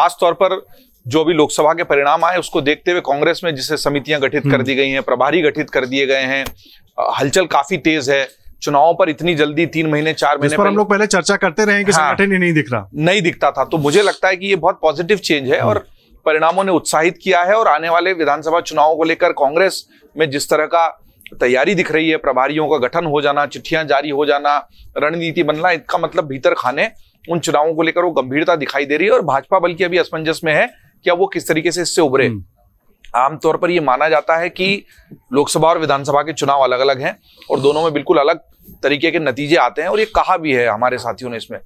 खासतौर पर जो भी लोकसभा के परिणाम आए उसको देखते हुए कांग्रेस में जिसे समितियां गठित कर हम्म। दी गई हैं प्रभारी गठित कर दिए गए हैं हलचल काफी तेज है चुनावों पर इतनी जल्दी तीन महीने चार महीने पर हम लोग पहले चर्चा करते रहे कि हाँ, संगठन नहीं दिख रहा नहीं दिखता था तो मुझे लगता है कि ये बहुत पॉजिटिव चेंज है और हम्म। परिणामों ने उत्साहित किया है और आने वाले विधानसभा चुनावों को लेकर कांग्रेस में जिस तरह का तैयारी दिख रही है प्रभारियों का गठन हो जाना चिट्ठियां जारी हो जाना रणनीति बनना इसका मतलब भीतर खाने उन चुनावों को लेकर वो गंभीरता दिखाई दे रही है और भाजपा बल्कि अभी असमंजस में है क्या वो किस तरीके से इससे उभरे हम्म। आमतौर पर यह माना जाता है कि लोकसभा और विधानसभा के चुनाव अलग अलग हैं और दोनों में बिल्कुल अलग तरीके के नतीजे आते हैं और ये कहा भी है हमारे साथियों ने इसमें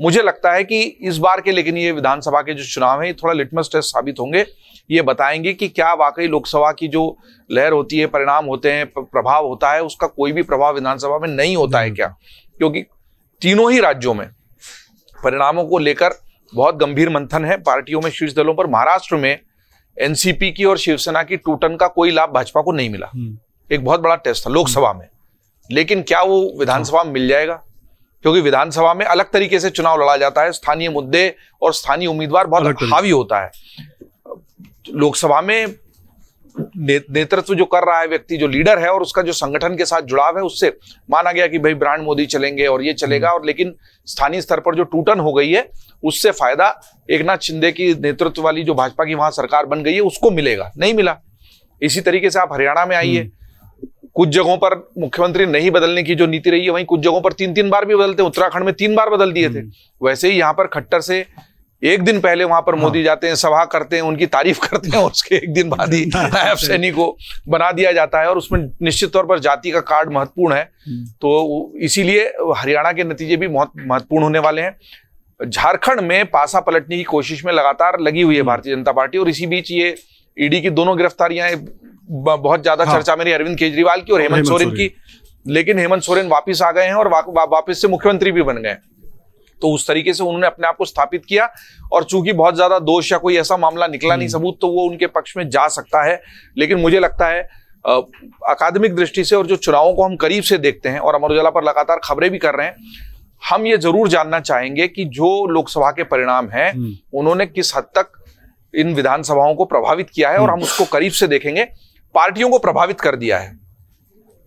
मुझे लगता है कि इस बार के लेकिन ये विधानसभा के जो चुनाव हैं ये थोड़ा लिटमस टेस्ट साबित होंगे ये बताएंगे कि क्या वाकई लोकसभा की जो लहर होती है परिणाम होते हैं प्रभाव होता है उसका कोई भी प्रभाव विधानसभा में नहीं होता है हम्म। क्या क्योंकि तीनों ही राज्यों में परिणामों को लेकर बहुत गंभीर मंथन है पार्टियों में शीर्ष दलों पर महाराष्ट्र में एनसीपी की और शिवसेना की टूटन का कोई लाभ भाजपा को नहीं मिला हम्म। एक बहुत बड़ा टेस्ट था लोकसभा में लेकिन क्या वो विधानसभा में मिल जाएगा क्योंकि विधानसभा में अलग तरीके से चुनाव लड़ा जाता है स्थानीय मुद्दे और स्थानीय उम्मीदवार बहुत हावी होता है लोकसभा में नेतृत्व जो कर रहा है व्यक्ति जो लीडर है और उसका जो संगठन के साथ जुड़ाव है उससे माना गया कि भाई ब्रांड मोदी चलेंगे और ये चलेगा और लेकिन स्थानीय स्तर पर जो टूटन हो गई है उससे फायदा एक नाथ शिंदे की नेतृत्व वाली जो भाजपा की वहां सरकार बन गई है उसको मिलेगा नहीं मिला इसी तरीके से आप हरियाणा में आइए हम्म। कुछ जगहों पर मुख्यमंत्री नहीं बदलने की जो नीति रही है वहीं कुछ जगहों पर तीन तीन बार भी बदलते उत्तराखंड में तीन बार बदल दिए थे हम्म। वैसे ही यहाँ पर खट्टर से एक दिन पहले वहां पर मोदी हाँ। जाते हैं सभा करते हैं उनकी तारीफ करते हैं उसके एक दिन बाद ही नायब सैनी को बना दिया जाता है और उसमें निश्चित तौर पर जाति का कार्ड महत्वपूर्ण है हम्म। तो इसीलिए हरियाणा के नतीजे भी बहुत महत्वपूर्ण होने वाले हैं झारखंड में पासा पलटने की कोशिश में लगातार लगी हुई है हम्म। भारतीय जनता पार्टी और इसी बीच ये ईडी की दोनों गिरफ्तारियां बहुत ज्यादा हाँ। चर्चा मेरी अरविंद केजरीवाल की और हेमंत सोरेन की लेकिन हेमंत सोरेन वापिस आ गए हैं और वापस से मुख्यमंत्री भी बन गए हैं तो उस तरीके से उन्होंने अपने आप को स्थापित किया और चूंकि बहुत ज्यादा दोष या कोई ऐसा मामला निकला नहीं हम्म। सबूत तो वो उनके पक्ष में जा सकता है लेकिन मुझे लगता है अकादमिक दृष्टि से और जो चुनावों को हम करीब से देखते हैं और अमर उजाला पर लगातार खबरें भी कर रहे हैं हम ये जरूर जानना चाहेंगे कि जो लोकसभा के परिणाम हैं हम्म। उन्होंने किस हद तक इन विधानसभाओं को प्रभावित किया है और हम्म। हम उसको करीब से देखेंगे पार्टियों को प्रभावित कर दिया है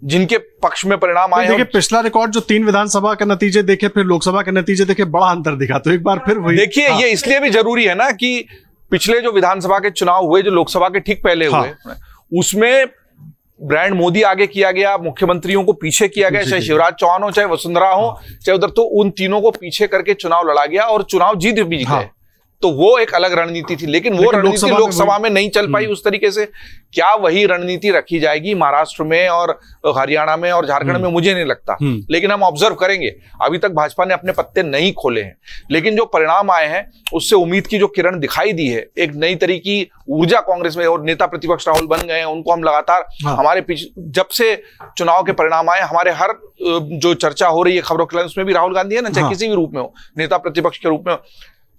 जिनके पक्ष में परिणाम आए देखिए पिछला रिकॉर्ड जो तीन विधानसभा के नतीजे देखे फिर लोकसभा के नतीजे देखे बड़ा अंतर दिखा तो एक बार फिर वही देखिए हाँ। ये इसलिए भी जरूरी है ना कि पिछले जो विधानसभा के चुनाव हुए जो लोकसभा के ठीक पहले हाँ। हुए उसमें ब्रांड मोदी आगे किया गया मुख्यमंत्रियों को पीछे किया गया चाहे शिवराज चौहान हो चाहे वसुंधरा हो हाँ। चाहे उधर तो उन तीनों को पीछे करके चुनाव लड़ा गया और चुनाव जीत भी गए तो वो एक अलग रणनीति थी लेकिन वो रणनीति लोकसभा में, नहीं चल पाई हम्म। उस तरीके से क्या वही रणनीति रखी जाएगी महाराष्ट्र में और हरियाणा में और झारखंड हम्म। में मुझे नहीं लगता हम्म। लेकिन हम ऑब्जर्व करेंगे अभी तक भाजपा ने अपने पत्ते नहीं खोले हैं लेकिन जो परिणाम आए हैं उससे उम्मीद की जो किरण दिखाई दी है एक नई तरीकी ऊर्जा कांग्रेस में और नेता प्रतिपक्ष राहुल बन गए हैं उनको हम लगातार हाँ। हमारे जब से चुनाव के परिणाम आए हमारे हर जो चर्चा हो रही है खबरों के उसमें भी राहुल गांधी है ना चाहे हाँ। किसी भी रूप में हो नेता प्रतिपक्ष के रूप में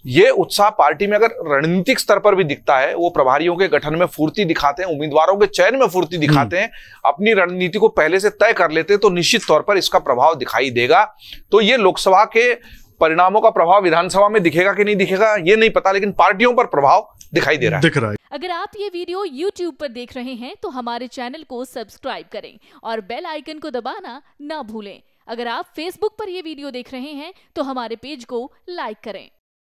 ये उत्साह पार्टी में अगर रणनीतिक स्तर पर भी दिखता है वो प्रभारियों के गठन में फूर्ति दिखाते हैं उम्मीदवारों के चयन में फूर्ति दिखाते हम्म। हैं अपनी रणनीति को पहले से तय कर लेते हैं तो निश्चित तौर पर इसका प्रभाव दिखाई देगा तो ये लोकसभा के परिणामों का प्रभाव विधानसभा में दिखेगा कि नहीं दिखेगा ये नहीं पता लेकिन पार्टियों पर प्रभाव दिखाई दे रहा है दिख रहा है अगर आप ये वीडियो YouTube पर देख रहे हैं तो हमारे चैनल को सब्सक्राइब करें और बेल आइकन को दबाना ना भूलें अगर आप Facebook पर यह वीडियो देख रहे हैं तो हमारे पेज को लाइक करें